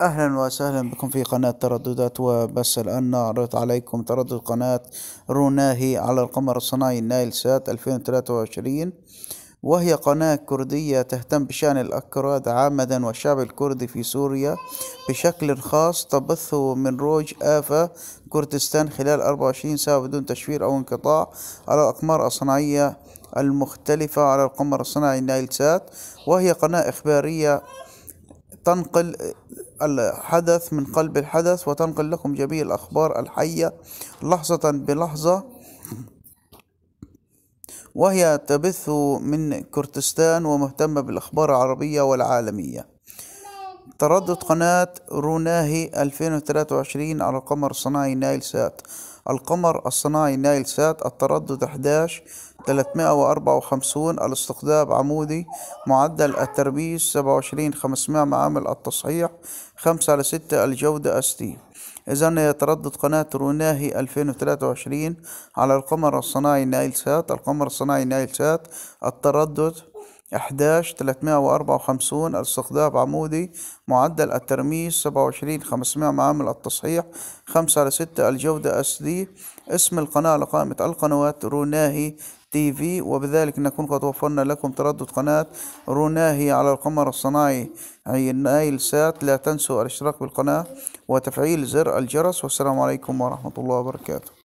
اهلا وسهلا بكم في قناة ترددات وبس الان نعرض عليكم تردد قناة روناهي على القمر الصناعي نايل سات 2023 وهي قناة كردية تهتم بشأن الأكراد عامة والشعب الكردي في سوريا بشكل خاص تبث من روج آفا كردستان خلال 24 ساعة بدون تشفير أو انقطاع على الأقمار الصناعية المختلفة على القمر الصناعي نايل سات وهي قناة إخبارية تنقل الحدث من قلب الحدث وتنقل لكم جميع الأخبار الحية لحظة بلحظة وهي تبث من كردستان ومهتمة بالأخبار العربية والعالمية تردد قناة روناهي 2023 على القمر الصناعي نايل سات القمر الصناعي نايل سات التردد 11 354 الاستقطاب عمودي معدل التربيز 27 500 معامل التصحيح 5 على 6 الجودة ST إذا يتردد قناة روناهي 2023 على القمر الصناعي نايل سات القمر الصناعي نايل سات التردد 11 354 الاستقطاب عمودي معدل الترميز 27 500 معامل التصحيح 5 على 6 الجودة اس اسم القناة على قائمة القنوات روناهي تي في وبذلك نكون قد وفرنا لكم تردد قناة روناهي على القمر الصناعي نايل سات لا تنسوا الاشتراك بالقناة وتفعيل زر الجرس والسلام عليكم ورحمة الله وبركاته